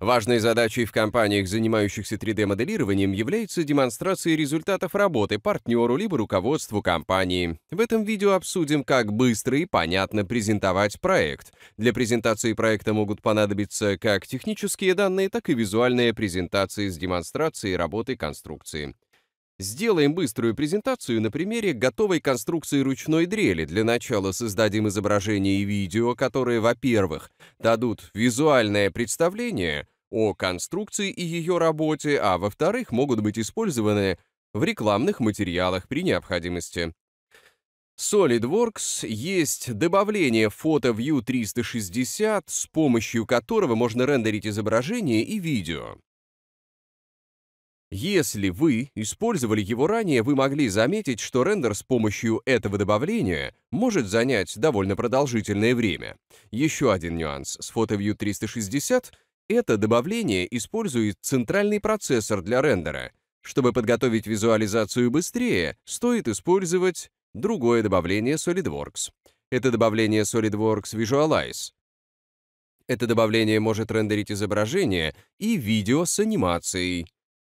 Важной задачей в компаниях, занимающихся 3D-моделированием, является демонстрация результатов работы партнеру либо руководству компании. В этом видео обсудим, как быстро и понятно презентовать проект. Для презентации проекта могут понадобиться как технические данные, так и визуальные презентации с демонстрацией работы конструкции. Сделаем быструю презентацию на примере готовой конструкции ручной дрели. Для начала создадим изображение и видео, которые, во-первых, дадут визуальное представление о конструкции и ее работе, а во-вторых, могут быть использованы в рекламных материалах при необходимости. SolidWorks есть добавление PhotoView 360, с помощью которого можно рендерить изображение и видео. Если вы использовали его ранее, вы могли заметить, что рендер с помощью этого добавления может занять довольно продолжительное время. Еще один нюанс с PhotoView 360 — это добавление использует центральный процессор для рендера. Чтобы подготовить визуализацию быстрее, стоит использовать другое добавление SolidWorks. Это добавление SolidWorks Visualize. Это добавление может рендерить изображение и видео с анимацией.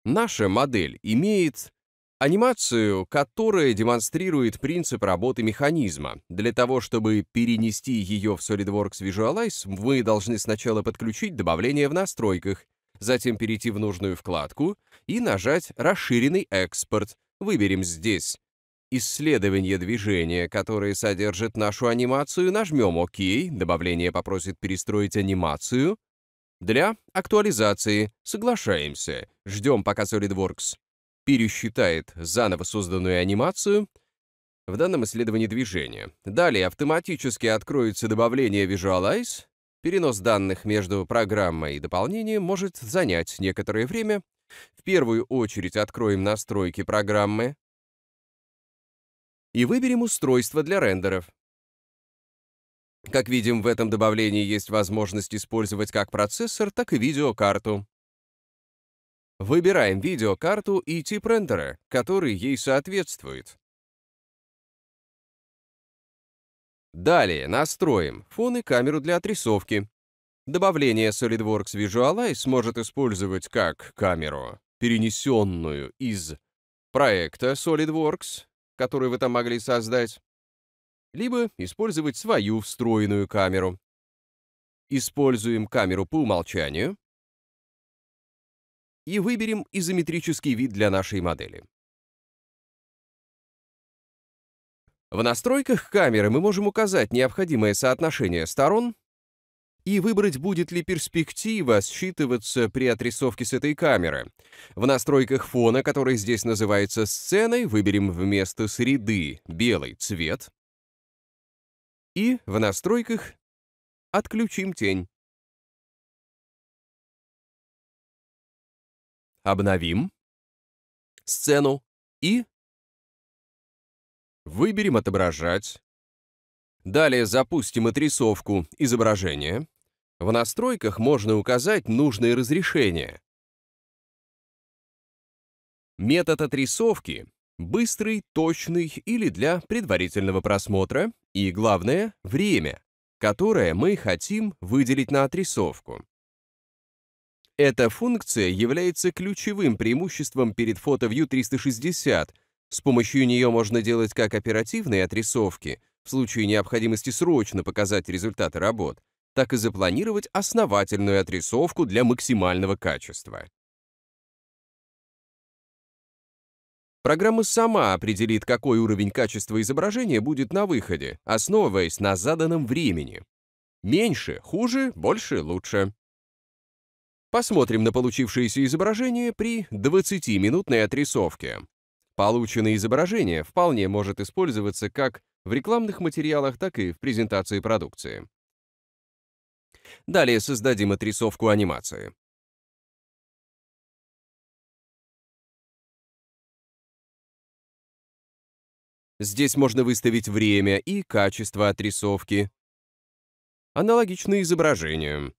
Наша модель имеет анимацию, которая демонстрирует принцип работы механизма. Для того, чтобы перенести ее в SolidWorks Visualize, мы должны сначала подключить добавление в настройках, затем перейти в нужную вкладку и нажать «Расширенный экспорт». Выберем здесь исследование движения, которое содержит нашу анимацию, нажмем «Ок», добавление попросит перестроить анимацию, для актуализации соглашаемся, ждем пока SolidWorks пересчитает заново созданную анимацию в данном исследовании движения. Далее автоматически откроется добавление Visualize. Перенос данных между программой и дополнением может занять некоторое время. В первую очередь откроем настройки программы и выберем устройство для рендеров. Как видим, в этом добавлении есть возможность использовать как процессор, так и видеокарту. Выбираем видеокарту и тип рендера, который ей соответствует. Далее настроим фон и камеру для отрисовки. Добавление SolidWorks Visualize сможет использовать как камеру, перенесенную из проекта SolidWorks, который вы там могли создать, либо использовать свою встроенную камеру. Используем камеру по умолчанию и выберем изометрический вид для нашей модели. В настройках камеры мы можем указать необходимое соотношение сторон и выбрать, будет ли перспектива считываться при отрисовке с этой камеры. В настройках фона, который здесь называется сценой, выберем вместо среды белый цвет и в настройках отключим тень. Обновим сцену и выберем «Отображать». Далее запустим отрисовку изображения. В настройках можно указать нужное разрешение Метод отрисовки — быстрый, точный или для предварительного просмотра и главное — время, которое мы хотим выделить на отрисовку. Эта функция является ключевым преимуществом перед PhotoView 360. С помощью нее можно делать как оперативные отрисовки, в случае необходимости срочно показать результаты работ, так и запланировать основательную отрисовку для максимального качества. Программа сама определит, какой уровень качества изображения будет на выходе, основываясь на заданном времени. Меньше — хуже, больше — лучше. Посмотрим на получившееся изображение при 20-минутной отрисовке. Полученное изображение вполне может использоваться как в рекламных материалах, так и в презентации продукции. Далее создадим отрисовку анимации. Здесь можно выставить время и качество отрисовки. Аналогично изображению.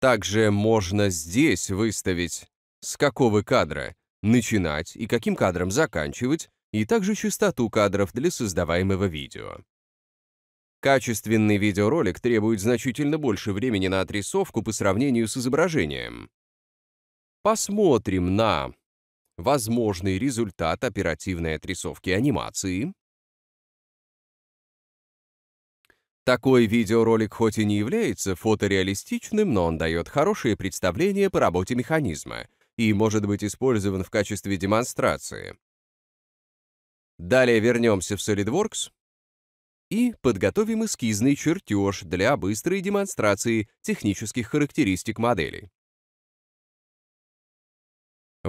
Также можно здесь выставить, с какого кадра начинать и каким кадром заканчивать, и также частоту кадров для создаваемого видео. Качественный видеоролик требует значительно больше времени на отрисовку по сравнению с изображением. Посмотрим на возможный результат оперативной отрисовки анимации. Такой видеоролик хоть и не является фотореалистичным, но он дает хорошее представление по работе механизма и может быть использован в качестве демонстрации. Далее вернемся в SolidWorks и подготовим эскизный чертеж для быстрой демонстрации технических характеристик моделей.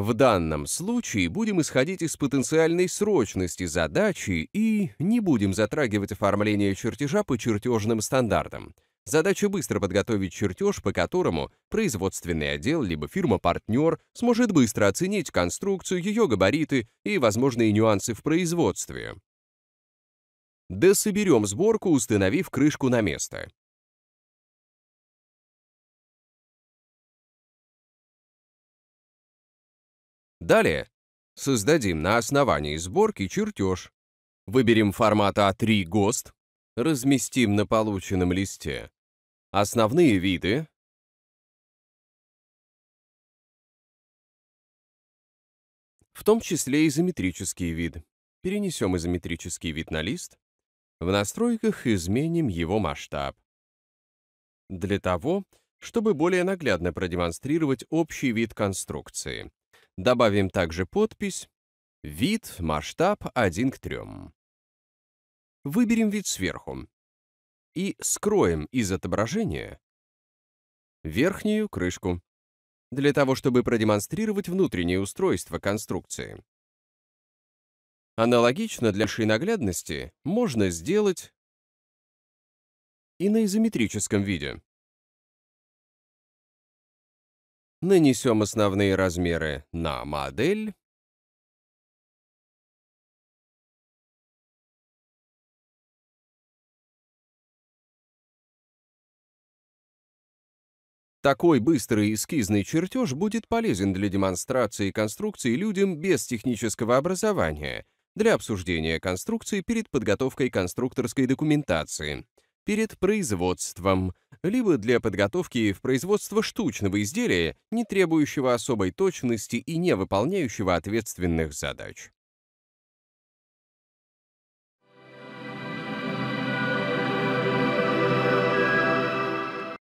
В данном случае будем исходить из потенциальной срочности задачи и не будем затрагивать оформление чертежа по чертежным стандартам. Задача быстро подготовить чертеж, по которому производственный отдел либо фирма-партнер сможет быстро оценить конструкцию, ее габариты и возможные нюансы в производстве. Дособерем сборку, установив крышку на место. Далее создадим на основании сборки чертеж. Выберем формат А3 ГОСТ, разместим на полученном листе. Основные виды. В том числе изометрический вид. Перенесем изометрический вид на лист. В настройках изменим его масштаб. Для того, чтобы более наглядно продемонстрировать общий вид конструкции. Добавим также подпись «Вид, масштаб 1 к 3». Выберем вид сверху и скроем из отображения верхнюю крышку для того, чтобы продемонстрировать внутреннее устройство конструкции. Аналогично для большей наглядности можно сделать и на изометрическом виде. Нанесем основные размеры на модель. Такой быстрый эскизный чертеж будет полезен для демонстрации конструкции людям без технического образования, для обсуждения конструкции перед подготовкой конструкторской документации, перед производством, либо для подготовки в производство штучного изделия, не требующего особой точности и не выполняющего ответственных задач.